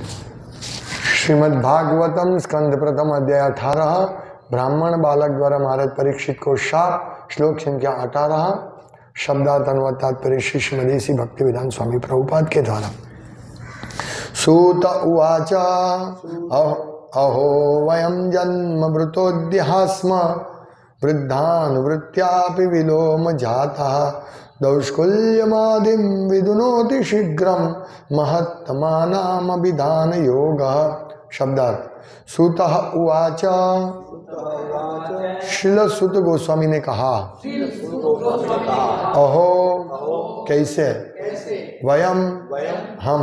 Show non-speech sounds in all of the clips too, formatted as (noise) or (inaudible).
श्रीमद् भागवतम स्कंद प्रथम अध्याय अठारह ब्राह्मण बालक द्वारा महाराज परीक्षित को शाप श्लोक संख्या अठारह शब्दात अनुवतात्पर्य शिष्य मदेशी भक्ति विधान स्वामी प्रभुपाद के द्वारा सूत उवाच अहो वयम जन्म मृतोद्या स्म वृद्धानुवृत्त्यापि विलोम जाता दौष्कुल्यमादिं विदुनोति शीघ्रं योग शब्द सुत उवाच शिल सुत गोस्वामी ने कहा अहो कैसे, वयम, वयम हम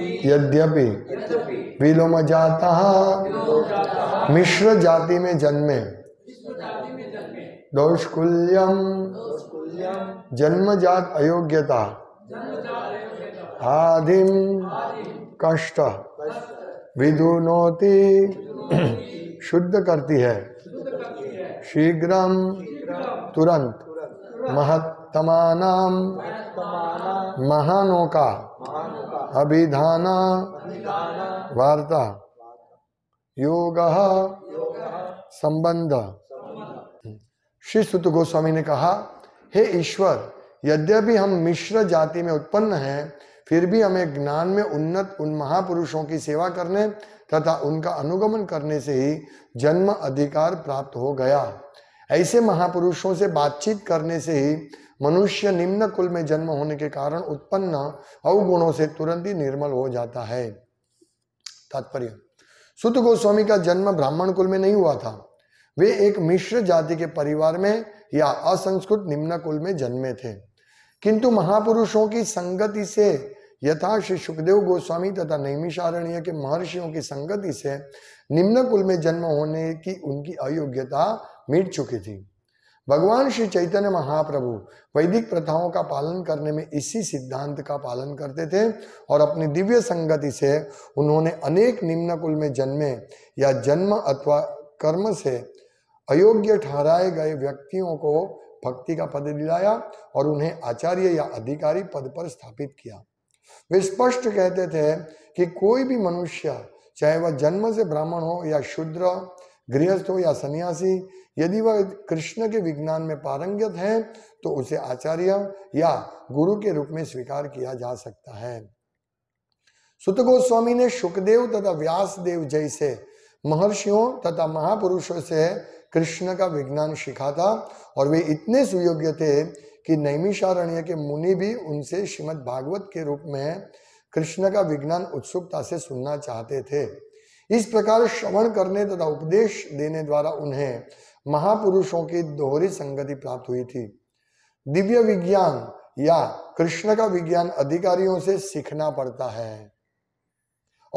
यद्यपि विलोम जाता मिश्र जाति में जन्मे जन्म जन्मजात अयोग्यता आदि कष्ट विधुनोती शुद्ध करती है शीघ्र तुरंत महत्तमान महानौका अभिधान वार्ता योग संबंध श्री सुत गोस्वामी ने कहा हे ईश्वर यद्यपि हम मिश्र जाति में उत्पन्न हैं फिर भी हमें ज्ञान में उन्नत उन महापुरुषों की सेवा करने तथा उनका अनुगमन करने से ही जन्म अधिकार प्राप्त हो गया ऐसे महापुरुषों से बातचीत करने से ही मनुष्य निम्न कुल में जन्म होने के कारण उत्पन्न अवगुणों से तुरंत ही निर्मल हो जाता है तात्पर्य सुत गोस्वामी का जन्म ब्राह्मण कुल में नहीं हुआ था वे एक मिश्र जाति के परिवार में या असंस्कृत निम्न कुल में जन्मे थे किंतु महापुरुषों की संगति से यथा श्री सुखदेव गोस्वामी तथा नैमिषारण्य के महर्षियों की संगति से निम्न कुल में जन्म होने की उनकी अयोग्यता मिट चुकी थी भगवान श्री चैतन्य महाप्रभु वैदिक प्रथाओं का पालन करने में इसी सिद्धांत का पालन करते थे और अपनी दिव्य संगति से उन्होंने अनेक निम्न कुल में जन्मे या जन्म अथवा कर्म से अयोग्य ठहराए गए व्यक्तियों को भक्ति का पद दिलाया और उन्हें आचार्य या अधिकारी पद पर स्थापित किया वे स्पष्ट कहते थे कि कोई भी मनुष्य चाहे वह जन्म से ब्राह्मण हो या शूद्र गृहस्थ हो या सन्यासी यदि वह कृष्ण के विज्ञान में पारंगत है तो उसे आचार्य या गुरु के रूप में स्वीकार किया जा सकता है सुत गोस्वामी ने सुखदेव तथा व्यास देव जैसे महर्षियों तथा महापुरुषों से कृष्ण का विज्ञान सीखा था और वे इतने सुयोग्य थे कि नैमिषारण्य के मुनि भी उनसे श्रीमद भागवत के रूप में कृष्ण का विज्ञान उत्सुकता से सुनना चाहते थे इस प्रकार श्रवण करने तथा उपदेश देने द्वारा उन्हें महापुरुषों की दोहरी संगति प्राप्त हुई थी दिव्य विज्ञान या कृष्ण का विज्ञान अधिकारियों से सीखना पड़ता है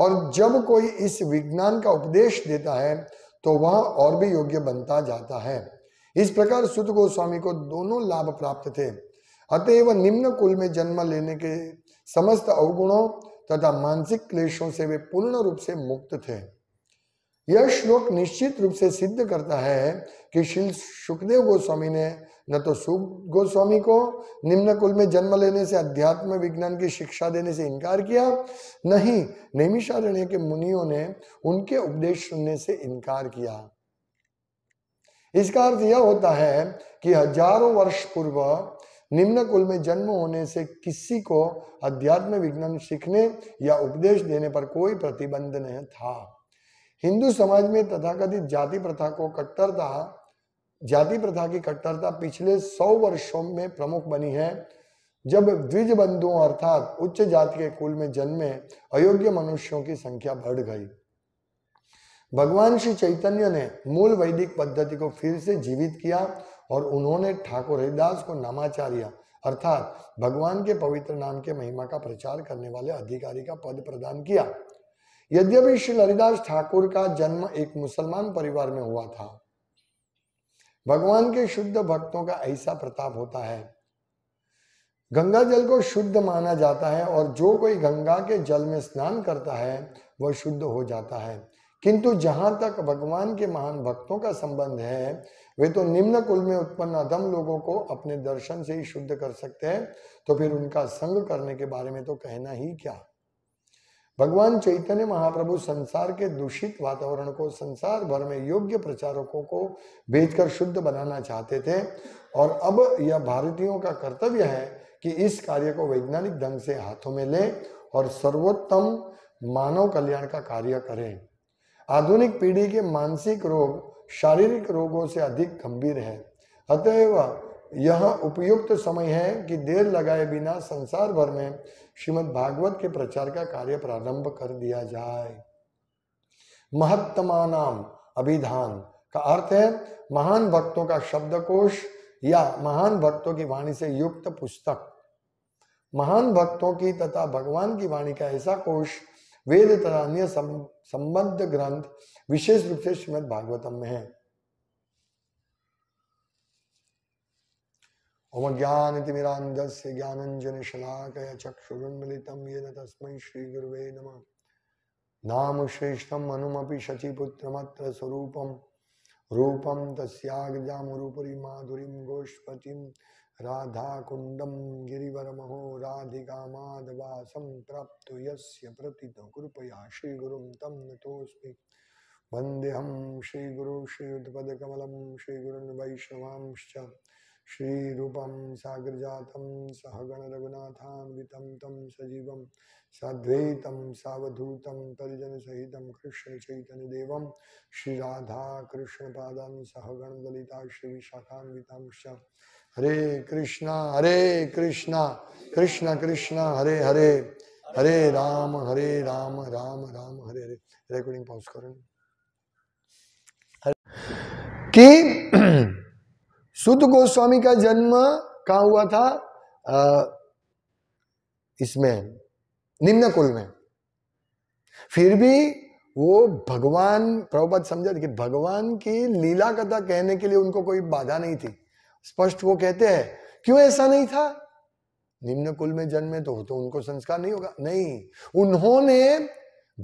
और जब कोई इस विज्ञान का उपदेश देता है तो वह और भी योग्य बनता जाता है इस प्रकार सुध गोस्वामी को दोनों लाभ प्राप्त थे अतएव निम्न कुल में जन्म लेने के समस्त अवगुणों तथा मानसिक क्लेशों से वे पूर्ण रूप से मुक्त थे यह श्लोक निश्चित रूप से सिद्ध करता है कि श्री सुखदेव गोस्वामी ने न तो सुख गोस्वामी को निम्न कुल में जन्म लेने से अध्यात्म विज्ञान की शिक्षा देने से इनकार किया नहीं नैमिषारण्य के मुनियों ने उनके उपदेश सुनने से इनकार किया इसका अर्थ यह होता है कि हजारों वर्ष पूर्व निम्न कुल में जन्म होने से किसी को अध्यात्म विज्ञान सीखने या उपदेश देने पर कोई प्रतिबंध नहीं था हिंदू समाज में तथाकथित जाति प्रथा को कट्टरता जाति प्रथा की कट्टरता पिछले सौ वर्षों में प्रमुख बनी है जब द्विज बंधुओं अर्थात उच्च जाति के कुल में जन्मे अयोग्य मनुष्यों की संख्या बढ़ गई भगवान श्री चैतन्य ने मूल वैदिक पद्धति को फिर से जीवित किया और उन्होंने ठाकुर हरिदास को नामाचार्य अर्थात भगवान के पवित्र नाम के महिमा का प्रचार करने वाले अधिकारी का पद प्रदान किया यद्यपि श्री हरिदास ठाकुर का जन्म एक मुसलमान परिवार में हुआ था भगवान के शुद्ध भक्तों का ऐसा प्रताप होता है गंगा जल को शुद्ध माना जाता है और जो कोई गंगा के जल में स्नान करता है वह शुद्ध हो जाता है किंतु जहां तक भगवान के महान भक्तों का संबंध है वे तो निम्न कुल में उत्पन्न अधम लोगों को अपने दर्शन से ही शुद्ध कर सकते हैं तो फिर उनका संग करने के बारे में तो कहना ही क्या भगवान चैतन्य महाप्रभु संसार के दूषित वातावरण को संसार भर में योग्य प्रचारकों को भेजकर शुद्ध बनाना चाहते थे और अब यह भारतीयों का कर्तव्य है कि इस कार्य को वैज्ञानिक ढंग से हाथों में लें और सर्वोत्तम मानव कल्याण का कार्य करें आधुनिक पीढ़ी के मानसिक रोग शारीरिक रोगों से अधिक गंभीर है अतएव यह उपयुक्त समय है कि देर लगाए बिना संसार भर में श्रीमद् भागवत के प्रचार का कार्य प्रारंभ कर दिया जाए नाम अभिधान का अर्थ है महान भक्तों का शब्दकोश या महान भक्तों की वाणी से युक्त पुस्तक महान भक्तों की तथा भगवान की वाणी का ऐसा कोश वेद तथा अन्य संबद्ध ग्रंथ विशेष रूप से श्रीमद् भागवतम में है ओमज्ञानतिमिरान्धस्य ज्ञानञ्जनशलाकय चक्षुरुन्मिलितं येन तस्मै श्रीगुरुवे नमः नामश्रेष्ठं नम नाम श्रेष्ठ रूपं तस्याग्जामुरुपरि स्वरूप गोष्पतिं राधाकुण्डं माधुरी राधिकामाधवासं प्राप्तु यस्य प्रतितो कृपया श्रीगुरुं तं नतोऽस्मि वन्देऽहं श्रीगुरु श्रीयुतपदकमलं श्रीगुरुन् वैष्णवांश्च श्रीरूपं सागरजातं सहगणरघुनाथान्वितं तं सजीवं साद्वैतं सावधूतं परिजनसहितं कृष्णचैतन्यदेवं श्रीराधाकृष्णपादान् सहगणदलिता श्रीविशाखान्वितां च हरे कृष्णा हरे कृष्णा कृष्ण कृष्ण हरे हरे हरे राम हरे राम राम राम हरे हरे रेकॉर्डिंग पॉज करें कि शुद्ध गोस्वामी का जन्म कहा हुआ था आ, इसमें निम्न कुल में फिर भी वो भगवान प्रभुपत समझा कि भगवान की लीला कथा कहने के लिए उनको कोई बाधा नहीं थी स्पष्ट वो कहते हैं क्यों ऐसा नहीं था निम्न कुल में जन्मे तो तो उनको संस्कार नहीं होगा नहीं उन्होंने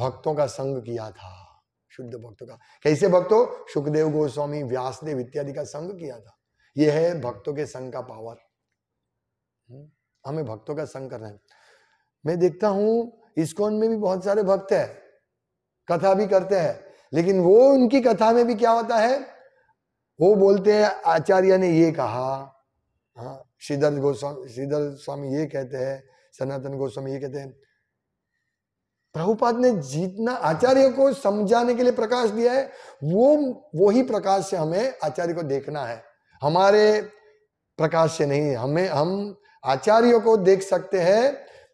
भक्तों का संग किया था शुद्ध भक्तों का कैसे भक्तों सुखदेव गोस्वामी व्यासदेव इत्यादि का संग किया था ये है भक्तों के संघ का पावर हम्म, हमें भक्तों का संघ करना है मैं देखता हूं इसकोन में भी बहुत सारे भक्त है कथा भी करते हैं लेकिन वो उनकी कथा में भी क्या होता है वो बोलते हैं आचार्य ने ये कहा हाँ श्रीधर गोस्वामी श्रीधर स्वामी ये कहते हैं सनातन गोस्वामी ये कहते हैं प्रभुपाद ने जितना आचार्य को समझाने के लिए प्रकाश दिया है वो वो ही प्रकाश से हमें आचार्य को देखना है हमारे प्रकाश से नहीं हमें हम आचार्यों को देख सकते हैं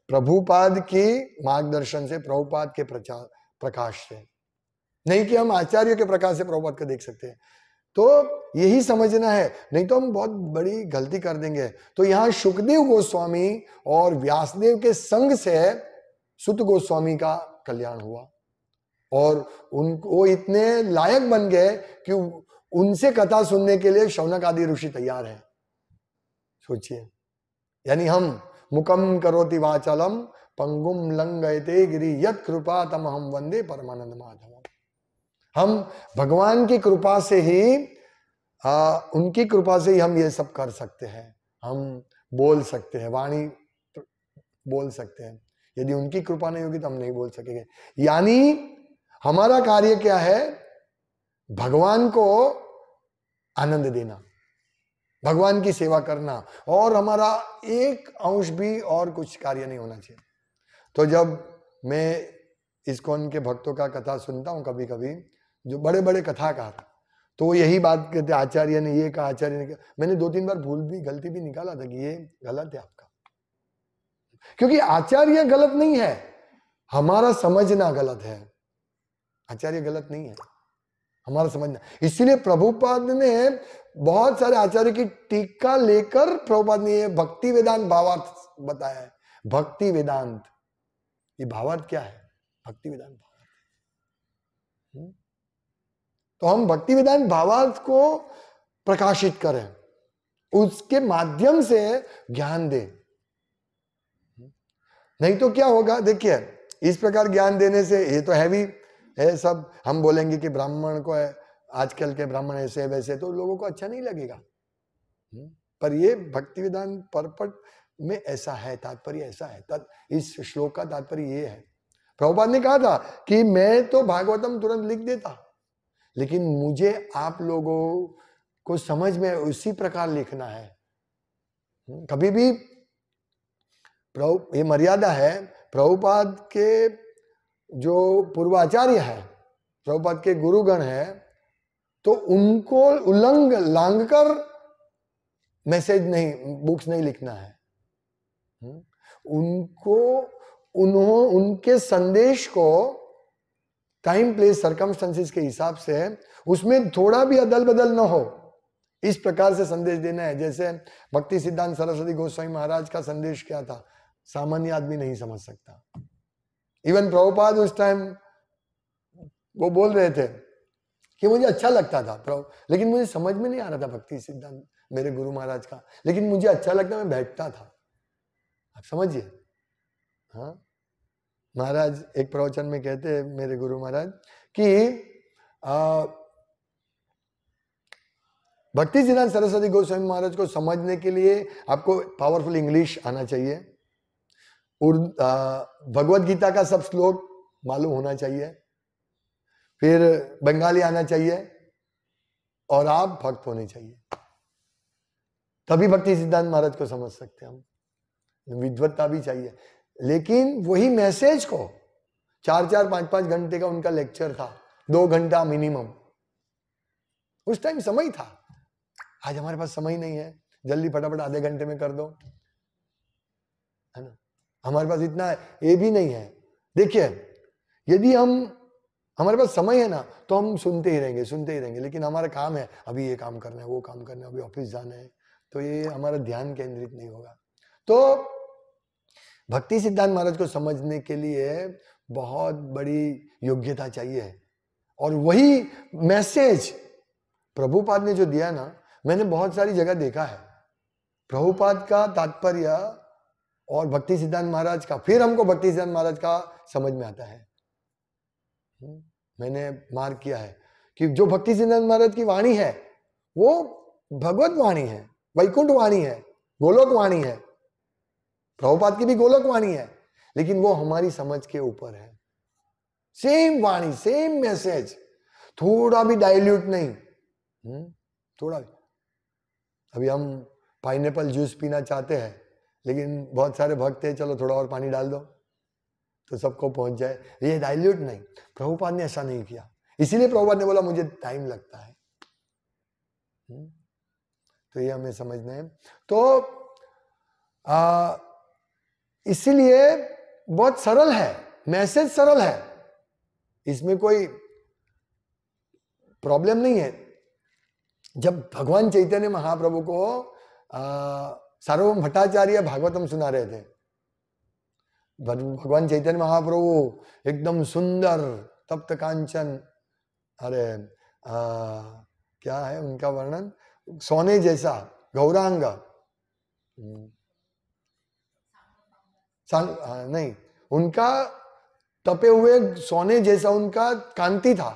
प्रभुपाद की मार्गदर्शन से प्रभुपाद के प्रचार प्रकाश से नहीं कि हम आचार्यों के प्रकाश से प्रभुपाद को देख सकते हैं तो यही समझना है नहीं तो हम बहुत बड़ी गलती कर देंगे तो यहाँ सुखदेव गोस्वामी और व्यासदेव के संग से सुत गोस्वामी का कल्याण हुआ और उनको इतने लायक बन गए कि उनसे कथा सुनने के लिए शौनक आदि ऋषि तैयार है सोचिए यानी हम मुकम करोति वाचलम पंगुम लंगते गिरी यद कृपा तम हम वंदे परमानंद माधव हम भगवान की कृपा से ही आ, उनकी कृपा से ही हम ये सब कर सकते हैं हम बोल सकते हैं वाणी तो बोल सकते हैं यदि उनकी कृपा नहीं होगी तो हम नहीं बोल सकेंगे यानी हमारा कार्य क्या है भगवान को आनंद देना भगवान की सेवा करना और हमारा एक अंश भी और कुछ कार्य नहीं होना चाहिए तो जब मैं इसकोन के भक्तों का कथा सुनता हूँ कभी कभी जो बड़े बड़े कथाकार तो यही बात कहते आचार्य ने ये कहा आचार्य ने कहा मैंने दो तीन बार भूल भी गलती भी निकाला था कि ये गलत है आपका क्योंकि आचार्य गलत नहीं है हमारा समझना गलत है आचार्य गलत नहीं है हमारा समझना इसीलिए प्रभुपाद ने बहुत सारे आचार्य की टीका लेकर प्रभुपाद ने भक्ति वेदांत भावार्थ बताया है भक्ति वेदांत ये भावार्थ क्या है भक्ति वेदांत भावार्थ हम्म। तो हम भक्ति वेदांत भावार्थ को प्रकाशित करें उसके माध्यम से ज्ञान दे हम्म। नहीं तो क्या होगा देखिए इस प्रकार ज्ञान देने से ये तो हैवी है सब हम बोलेंगे कि ब्राह्मण को है आजकल के ब्राह्मण ऐसे वैसे तो लोगों को अच्छा नहीं लगेगा हम्म। पर ये भक्ति विधान परपट में ऐसा है तात्पर्य ऐसा है तत् इस श्लोक का तात्पर्य ये है प्रभुपाद ने कहा था कि मैं तो भागवतम तुरंत लिख देता लेकिन मुझे आप लोगों को समझ में उसी प्रकार लिखना है हम्म, कभी भी प्रभु ये मर्यादा है प्रभुपाद के जो पूर्वाचार्य है प्रभुपद के गुरुगण है तो उनको उल्लंघ लांग कर मैसेज नहीं बुक्स नहीं लिखना है हम्म? उनको उन्हों उनके संदेश को टाइम प्लेस सरकमस्टेंसेस के हिसाब से उसमें थोड़ा भी अदल बदल ना हो इस प्रकार से संदेश देना है जैसे भक्ति सिद्धांत सरस्वती गोस्वामी महाराज का संदेश क्या था सामान्य आदमी नहीं समझ सकता इवन प्रभुपाद उस टाइम वो बोल रहे थे कि मुझे अच्छा लगता था प्रभु लेकिन मुझे समझ में नहीं आ रहा था भक्ति सिद्धांत मेरे गुरु महाराज का लेकिन मुझे अच्छा लगता मैं बैठता था आप समझिए हाँ महाराज एक प्रवचन में कहते हैं मेरे गुरु महाराज कि भक्ति सिद्धांत सरस्वती गोस्वामी महाराज को समझने के लिए आपको पावरफुल इंग्लिश आना चाहिए भगवत गीता का सब श्लोक मालूम होना चाहिए फिर बंगाली आना चाहिए और आप भक्त होने चाहिए तभी भक्ति सिद्धांत महाराज को समझ सकते हम विद्वत्ता भी चाहिए लेकिन वही मैसेज को चार चार पांच पांच घंटे का उनका लेक्चर था दो घंटा मिनिमम उस टाइम समय था आज हमारे पास समय नहीं है जल्दी फटाफट आधे घंटे में कर दो है ना हमारे पास इतना ये भी नहीं है देखिए यदि हम हमारे पास समय है ना तो हम सुनते ही रहेंगे सुनते ही रहेंगे लेकिन हमारा काम है अभी ये काम करना है वो काम करना है अभी ऑफिस जाना है तो ये हमारा ध्यान केंद्रित नहीं होगा तो भक्ति सिद्धांत महाराज को समझने के लिए बहुत बड़ी योग्यता चाहिए और वही मैसेज प्रभुपाद ने जो दिया ना मैंने बहुत सारी जगह देखा है प्रभुपाद का तात्पर्य और भक्ति सिद्धांत महाराज का फिर हमको भक्ति सिद्धांत महाराज का समझ में आता है हम्म, मैंने मार्क किया है कि जो भक्ति सिद्धांत महाराज की वाणी है वो भगवत वाणी है वैकुंठ वाणी है गोलोक वाणी है प्रभुपाद की भी गोलोक वाणी है लेकिन वो हमारी समझ के ऊपर है सेम वाणी सेम मैसेज थोड़ा भी डाइल्यूट नहीं हम्म, थोड़ा भी अभी हम पाइन जूस पीना चाहते हैं लेकिन बहुत सारे भक्त है चलो थोड़ा और पानी डाल दो तो सबको पहुंच जाए ये डाइल्यूट नहीं प्रभुपाद ने ऐसा नहीं किया इसीलिए प्रभुपाद ने बोला मुझे टाइम लगता है हम्म। तो ये हमें समझना है तो इसीलिए बहुत सरल है मैसेज सरल है इसमें कोई प्रॉब्लम नहीं है जब भगवान चैतन्य महाप्रभु को आ, सार्वभम भट्टाचार्य भागवतम सुना रहे थे भगवान चैतन्य महाप्रभु एकदम सुंदर तप्त कांचन अरे आ, क्या है उनका वर्णन सोने जैसा गौरांग हम्म। नहीं उनका तपे हुए सोने जैसा उनका कांति था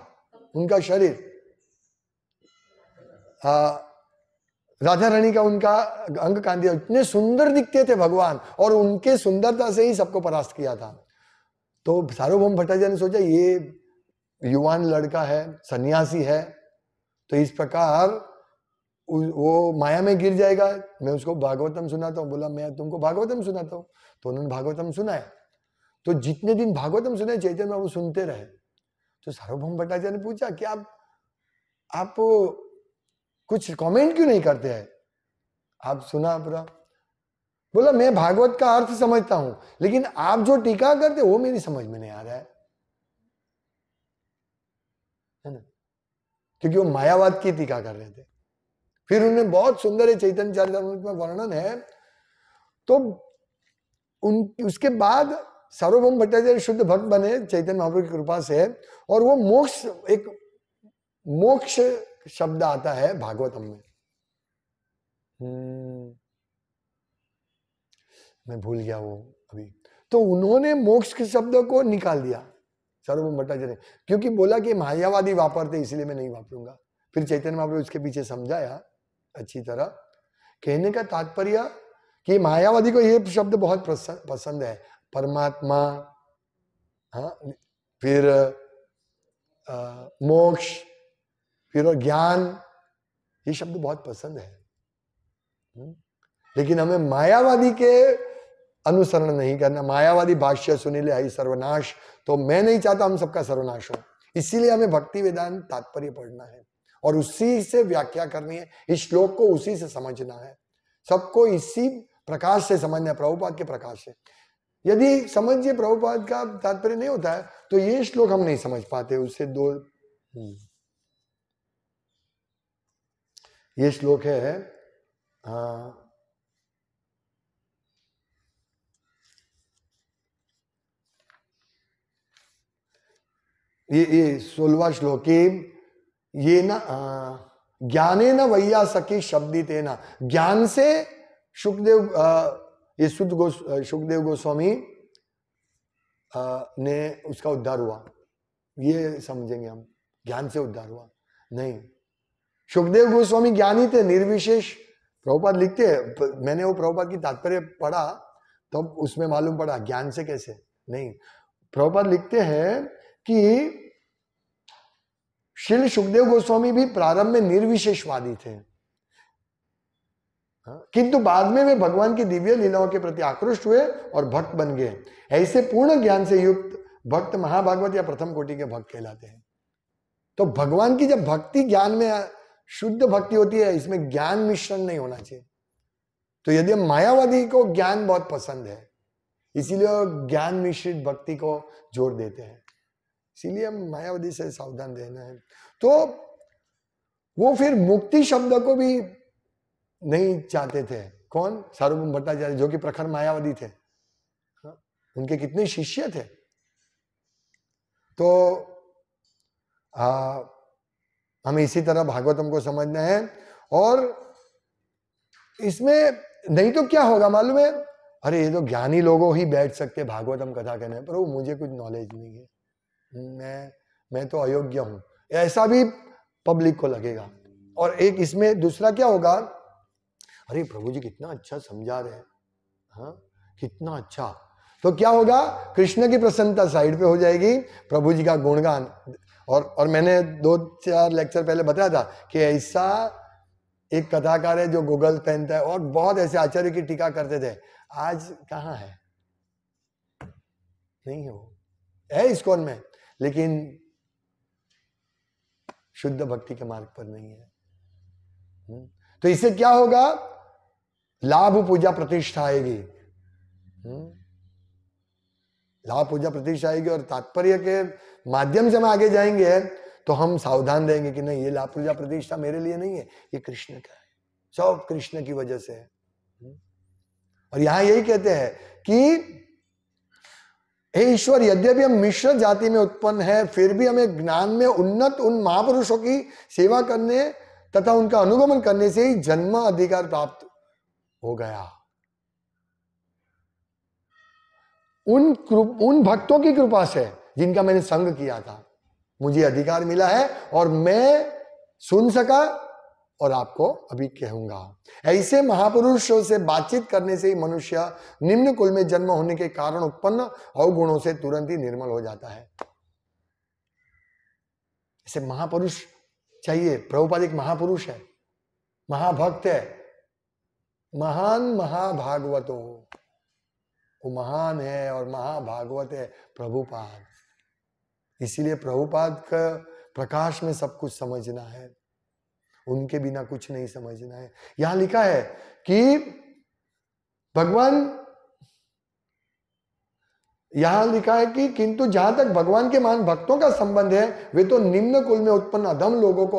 उनका शरीर आ, राधा रानी का उनका अंग कांति इतने सुंदर दिखते थे भगवान और उनके सुंदरता से ही सबको परास्त किया था तो सार्वभौम भट्टाचार्य ने सोचा ये युवान लड़का है सन्यासी है तो इस प्रकार वो माया में गिर जाएगा मैं उसको भागवतम सुनाता हूँ बोला मैं तुमको भागवतम सुनाता हूँ तो उन्होंने भागवतम सुनाया तो जितने दिन भागवतम सुने चैतन्य वो सुनते रहे तो सार्वभौम भट्टाचार्य ने पूछा कि आप आप कुछ कमेंट क्यों नहीं करते हैं आप सुना पूरा बोला मैं भागवत का अर्थ समझता हूं लेकिन आप जो टीका करते वो मेरी समझ में नहीं आ रहा है है ना क्योंकि वो मायावाद की टीका कर रहे थे फिर उन्हें बहुत सुंदर है चैतन्य चरितमृत में वर्णन है तो उन उसके बाद सार्वभम भट्टाचार्य शुद्ध भक्त बने चैतन्य महाप्रभु की कृपा से और वो मोक्ष एक मोक्ष शब्द आता है भागवतम में हम्म। मैं भूल गया वो अभी तो उन्होंने मोक्ष के शब्द को निकाल दिया सर्वम भट्टाचार्य क्योंकि बोला कि मायावादी वापरते इसलिए मैं नहीं वापरूंगा फिर चैतन्य महाप्रभु उसके पीछे समझाया अच्छी तरह कहने का तात्पर्य कि मायावादी को ये शब्द बहुत पसंद है परमात्मा हाँ फिर आ, मोक्ष फिर और ज्ञान ये शब्द बहुत पसंद है हम्म। लेकिन हमें मायावादी के अनुसरण नहीं करना मायावादी भाष्य ले आई सर्वनाश तो मैं नहीं चाहता हम सबका सर्वनाश हो इसीलिए हमें भक्ति वेदांत तात्पर्य पढ़ना है और उसी से व्याख्या करनी है इस श्लोक को उसी से समझना है सबको इसी प्रकाश से समझना है प्रभुपाद के प्रकाश से यदि समझिए प्रभुपाद का तात्पर्य नहीं होता है तो ये श्लोक हम नहीं समझ पाते उससे दो हम्म। ये श्लोक है आ, ये ये सोलवा श्लोक ये ना ज्ञाने न वैया सखी शब्दी तेना ज्ञान से सुखदेव ये शुद्ध गो सुखदेव गोस्वामी ने उसका उद्धार हुआ ये समझेंगे हम ज्ञान से उद्धार हुआ नहीं सुखदेव गोस्वामी ज्ञानी थे निर्विशेष प्रभुपाद लिखते हैं मैंने वो प्रभुपाद की तात्पर्य पढ़ा तब तो उसमें मालूम पड़ा ज्ञान से कैसे नहीं प्रभुपाद लिखते हैं कि श्री सुखदेव गोस्वामी भी प्रारंभ में निर्विशेषवादी थे हाँ, किंतु बाद में वे भगवान की दिव्य लीलाओं के प्रति आकृष्ट हुए और भक्त बन गए ऐसे पूर्ण ज्ञान से युक्त भक्त महाभागवत या प्रथम कोटि के भक्त कहलाते हैं तो भगवान की जब भक्ति ज्ञान में शुद्ध भक्ति होती है इसमें ज्ञान मिश्रण नहीं होना चाहिए तो यदि मायावादी को ज्ञान बहुत पसंद है इसीलिए ज्ञान मिश्रित भक्ति को जोर देते हैं इसीलिए मायावादी से सावधान रहना है तो वो फिर मुक्ति शब्द को भी नहीं चाहते थे कौन सार्वभम भट्टाचार्य जो कि प्रखर मायावादी थे हाँ, उनके कितने शिष्य थे तो आ, हमें इसी तरह भागवतम को समझना है और इसमें नहीं तो क्या होगा मालूम है अरे ये तो ज्ञानी लोगों ही बैठ सकते भागवतम कथा कहने पर वो मुझे कुछ नॉलेज नहीं है मैं मैं तो अयोग्य हूं ऐसा भी पब्लिक को लगेगा और एक इसमें दूसरा क्या होगा अरे प्रभु जी कितना अच्छा समझा रहे हैं हाँ कितना अच्छा तो क्या होगा कृष्ण की प्रसन्नता साइड पे हो जाएगी प्रभु जी का गुणगान और और मैंने दो चार लेक्चर पहले बताया था कि ऐसा एक कथाकार है जो गूगल पहनता है और बहुत ऐसे आचार्य की टीका करते थे आज कहाँ है नहीं है वो है इसकोन में लेकिन शुद्ध भक्ति के मार्ग पर नहीं है हम्म। तो इससे क्या होगा लाभ पूजा प्रतिष्ठा आएगी हम्म। लाभ पूजा प्रतीक्षा आएगी और तात्पर्य के माध्यम से हम आगे जाएंगे तो हम सावधान रहेंगे कि नहीं ये लाभ पूजा प्रतिष्ठा मेरे लिए नहीं है ये कृष्ण का है सब कृष्ण की वजह से है हम्म। और यहां यही कहते हैं कि हे ईश्वर यद्यपि हम मिश्र जाति में उत्पन्न है फिर भी हमें ज्ञान में उन्नत उन महापुरुषों की सेवा करने तथा उनका अनुगमन करने से ही जन्म अधिकार प्राप्त हो गया उन उन भक्तों की कृपा से जिनका मैंने संग किया था मुझे अधिकार मिला है और मैं सुन सका और आपको अभी कहूंगा ऐसे महापुरुषों से बातचीत करने से ही मनुष्य निम्न कुल में जन्म होने के कारण उत्पन्न अवगुणों से तुरंत ही निर्मल हो जाता है ऐसे महापुरुष चाहिए प्रभुपाद एक महापुरुष है महाभक्त है महान महाभागवत हो वो महान है और महाभागवत है प्रभुपाद इसीलिए प्रभुपाद का प्रकाश में सब कुछ समझना है उनके बिना कुछ नहीं समझना है यहां लिखा है कि भगवान यहां लिखा है कि किंतु जहां तक भगवान के मान भक्तों का संबंध है वे तो निम्न कुल में उत्पन्न अधम लोगों को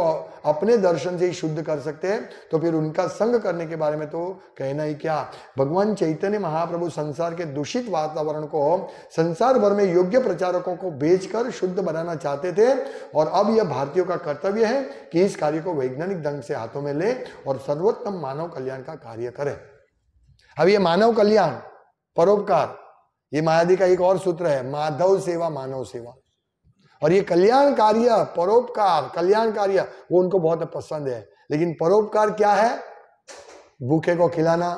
अपने दर्शन से ही शुद्ध कर सकते हैं तो फिर उनका संग करने के बारे में तो कहना ही क्या भगवान चैतन्य महाप्रभु संसार के दूषित वातावरण को संसार भर में योग्य प्रचारकों को बेचकर शुद्ध बनाना चाहते थे और अब यह भारतीयों का कर्तव्य है कि इस कार्य को वैज्ञानिक ढंग से हाथों में ले और सर्वोत्तम मानव कल्याण का कार्य करें अब यह मानव कल्याण परोपकार ये मायादी का एक और सूत्र है माधव सेवा मानव सेवा और ये कल्याण कार्य परोपकार कल्याण कार्य वो उनको बहुत पसंद है लेकिन परोपकार क्या है भूखे को खिलाना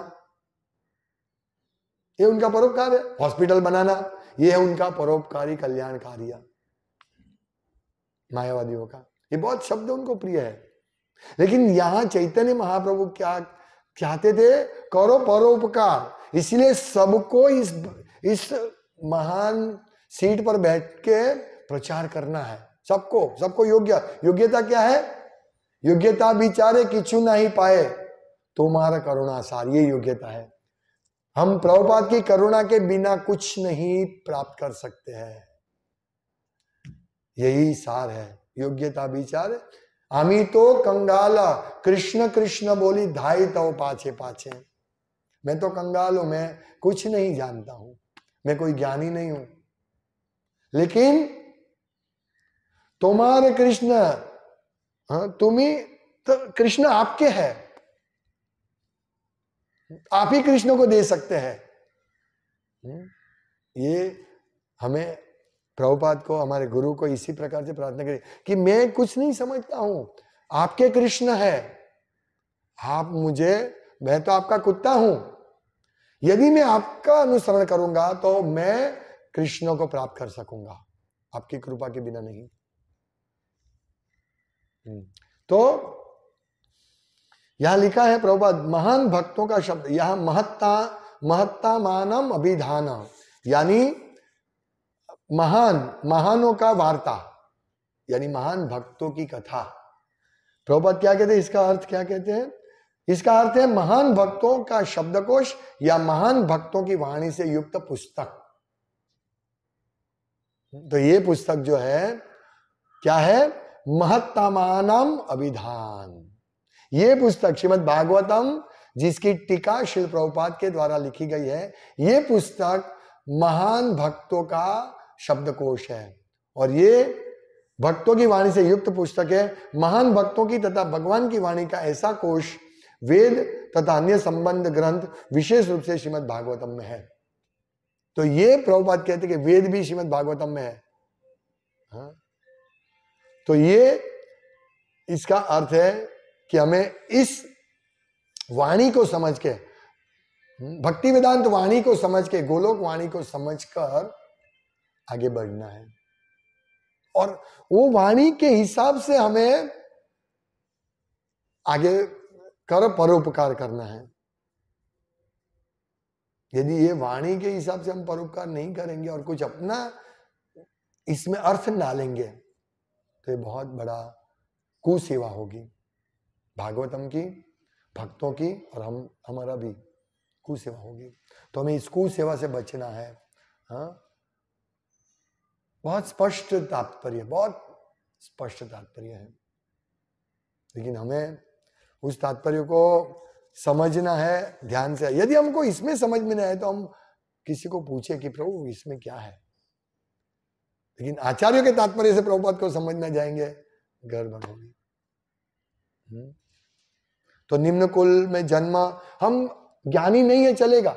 ये उनका परोपकार है हॉस्पिटल बनाना ये है उनका परोपकारी कल्याण कार्य मायावादियों का ये बहुत शब्द उनको प्रिय है लेकिन यहां चैतन्य महाप्रभु क्या चाहते थे करो परोपकार इसलिए सबको इस इस महान सीट पर बैठ के प्रचार करना है सबको सबको योग्य योग्यता क्या है योग्यता बिचारे किचु नहीं पाए तुम्हारा करुणा सार ये योग्यता है हम प्रभुपाद की करुणा के बिना कुछ नहीं प्राप्त कर सकते हैं यही सार है योग्यता बिचारे हमी तो कंगाल कृष्ण कृष्ण बोली धाई तो पाछे पाछे मैं तो कंगाल हूं मैं कुछ नहीं जानता हूं मैं कोई ज्ञानी नहीं हूं लेकिन तुम्हारे कृष्ण हाँ तुम्ही तो कृष्ण आपके है आप ही कृष्ण को दे सकते हैं हम्म, ये हमें प्रभुपाद को हमारे गुरु को इसी प्रकार से प्रार्थना करें कि मैं कुछ नहीं समझता हूं आपके कृष्ण है आप मुझे मैं तो आपका कुत्ता हूं यदि मैं आपका अनुसरण करूंगा तो मैं कृष्ण को प्राप्त कर सकूंगा आपकी कृपा के बिना नहीं हम्म। तो यहां लिखा है प्रभुपद महान भक्तों का शब्द यह महत्ता महत्ता मानम अभिधान यानी महान महानों का वार्ता यानी महान भक्तों की कथा प्रभुपद क्या कहते हैं इसका अर्थ क्या कहते हैं इसका अर्थ है महान भक्तों का शब्दकोश या महान भक्तों की वाणी से युक्त पुस्तक तो ये पुस्तक जो है क्या है महत्तमानम अभिधान ये पुस्तक श्रीमद भागवतम जिसकी टीका शिल प्रभुपाद के द्वारा लिखी गई है ये पुस्तक महान भक्तों का शब्दकोश है और ये भक्तों की वाणी से युक्त पुस्तक है महान भक्तों की तथा भगवान की वाणी का ऐसा कोश वेद तथा अन्य संबंध ग्रंथ विशेष रूप से श्रीमद भागवतम में है तो ये प्रभुपाद कहते कि वेद भी श्रीमद भागवतम में है हा? तो ये इसका अर्थ है कि हमें इस वाणी को समझ के हम्म, भक्ति वेदांत वाणी को समझ के गोलोक वाणी को समझ कर आगे बढ़ना है और वो वाणी के हिसाब से हमें आगे कर परोपकार करना है यदि ये वाणी के हिसाब से हम परोपकार नहीं करेंगे और कुछ अपना इसमें अर्थ डालेंगे तो ये बहुत बड़ा कुसेवा होगी भागवतम की भक्तों की और हम हमारा भी कुसेवा होगी तो हमें इस कुसेवा से बचना है हा? बहुत स्पष्ट तात्पर्य बहुत स्पष्ट तात्पर्य है लेकिन हमें उस तात्पर्य को समझना है ध्यान से यदि हमको इसमें समझ में नहीं आए तो हम किसी को पूछे कि प्रभु इसमें क्या है लेकिन आचार्य के तात्पर्य से प्रभुपद को समझना जाएंगे गड़बड़ होगी हम्म। तो निम्न कुल में जन्म हम ज्ञानी नहीं है चलेगा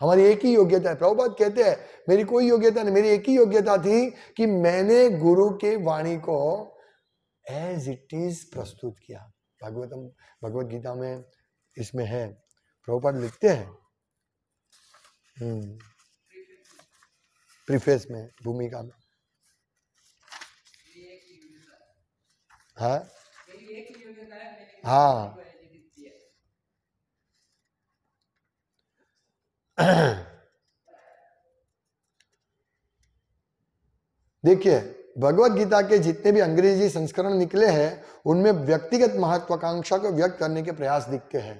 हमारी एक ही योग्यता है प्रभुपात कहते हैं मेरी कोई योग्यता नहीं मेरी एक ही योग्यता थी कि मैंने गुरु के वाणी को एज इट इज प्रस्तुत किया भागवतम भगवत गीता में इसमें है प्रभुपाद लिखते हैं हम्म। प्रीफेस में भूमिका में हाँ हाँ (clears throat) देखिए भगवत गीता के जितने भी अंग्रेजी संस्करण निकले हैं उनमें व्यक्तिगत महत्वाकांक्षा को व्यक्त करने के प्रयास दिखते हैं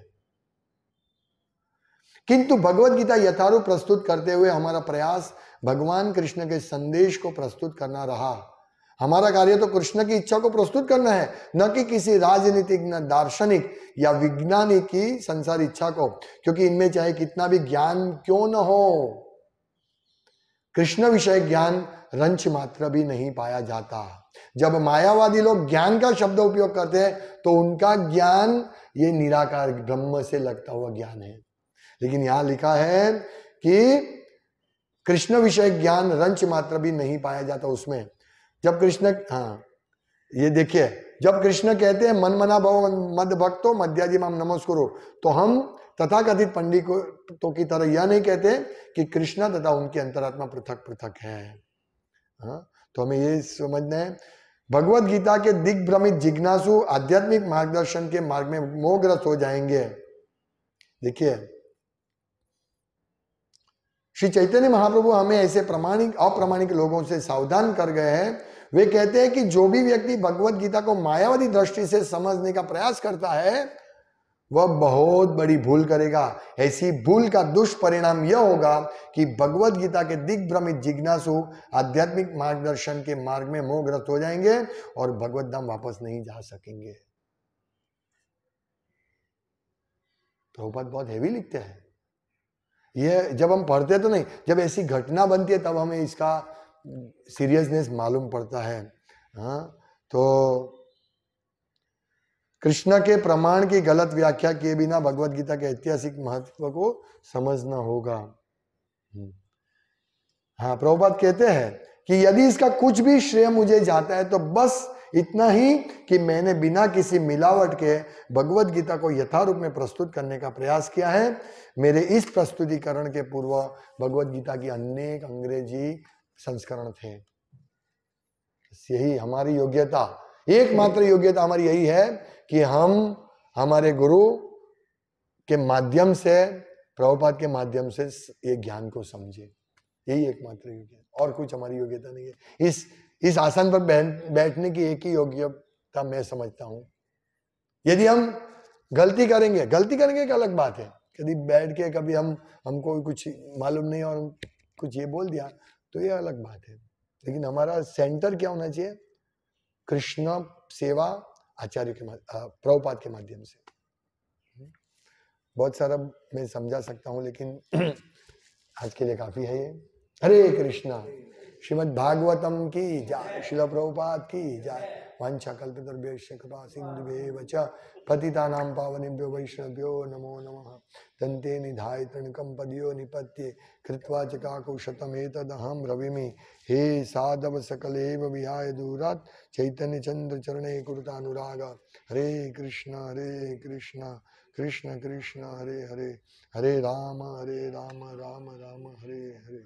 किंतु भगवत गीता यथारूप प्रस्तुत करते हुए हमारा प्रयास भगवान कृष्ण के संदेश को प्रस्तुत करना रहा हमारा कार्य तो कृष्ण की इच्छा को प्रस्तुत करना है न कि किसी न दार्शनिक या विज्ञानी की संसार इच्छा को क्योंकि इनमें चाहे कितना भी ज्ञान क्यों न हो कृष्ण विषय ज्ञान रंच मात्र भी नहीं पाया जाता जब मायावादी लोग ज्ञान का शब्द उपयोग करते हैं तो उनका ज्ञान ये निराकार ब्रह्म से लगता हुआ ज्ञान है लेकिन यहां लिखा है कि कृष्ण विषय ज्ञान रंच मात्र भी नहीं पाया जाता उसमें जब कृष्ण हाँ ये देखिए जब कृष्ण कहते हैं मन मना भव मद भक्तो मध्यादि माम नमस्कुरु तो हम तथा कथित पंडितों की तरह यह नहीं कहते कि कृष्ण तथा उनकी अंतरात्मा पृथक पृथक है हाँ तो हमें ये समझना है भगवत गीता के दिग्भ्रमित जिज्ञासु आध्यात्मिक मार्गदर्शन के मार्ग में मोहग्रस्त हो जाएंगे देखिए श्री चैतन्य महाप्रभु हमें ऐसे प्रमाणिक अप्रमाणिक लोगों से सावधान कर गए हैं वे कहते हैं कि जो भी व्यक्ति भगवत गीता को मायावादी दृष्टि से समझने का प्रयास करता है वह बहुत बड़ी भूल करेगा ऐसी भूल का दुष्परिणाम यह होगा कि भगवत गीता के दिग्भ्रमित जिज्ञासु आध्यात्मिक मार्गदर्शन के मार्ग में मोहग्रस्त हो जाएंगे और भगवत धाम वापस नहीं जा सकेंगे प्रभुपद बहुत हैवी लिखते हैं यह जब हम पढ़ते तो नहीं जब ऐसी घटना बनती है तब हमें इसका सीरियसनेस मालूम पड़ता है हाँ तो कृष्ण के प्रमाण की गलत व्याख्या किए बिना भगवत गीता के ऐतिहासिक महत्व को समझना होगा हम्म। हाँ प्रभुपात कहते हैं कि यदि इसका कुछ भी श्रेय मुझे जाता है तो बस इतना ही कि मैंने बिना किसी मिलावट के भगवत गीता को यथारूप में प्रस्तुत करने का प्रयास किया है मेरे इस प्रस्तुतिकरण के पूर्व भगवत गीता की अनेक अंग्रेजी संस्करण थे यही हमारी योग्यता एकमात्र योग्यता हमारी यही है कि हम हमारे गुरु के माध्यम से प्रभुपाद के माध्यम से ये ज्ञान को समझे यही एकमात्र योग्यता और कुछ हमारी योग्यता नहीं है इस इस आसन पर बैठने की एक ही योग्यता मैं समझता हूं यदि हम गलती करेंगे गलती करेंगे एक अलग बात है कभी बैठ के कभी हम हमको कुछ मालूम नहीं और कुछ ये बोल दिया तो ये अलग बात है लेकिन हमारा सेंटर क्या होना चाहिए कृष्ण सेवा आचार्य के प्रभुपाद के माध्यम से बहुत सारा मैं समझा सकता हूँ लेकिन (clears throat) आज के लिए काफी है ये हरे कृष्णा श्रीमद भागवतम की जय शिला प्रभुपाद की जय वाञ्छाकल्पतर्भ्यश्यकपासिन्दुभ्येव च पतितानां पावनेभ्यो वैष्णव्यो नमो नमः दन्ते निधाय तृणकम्पदयो निपत्ये कृत्वा च काकौशतमेतदहं रविमि हे साधवसकलेव विहाय दूरात् चैतन्यचन्द्रचरणे कुरुतानुराग हरे कृष्ण हरे कृष्ण कृष्ण कृष्ण हरे हरे हरे राम हरे राम राम राम हरे हरे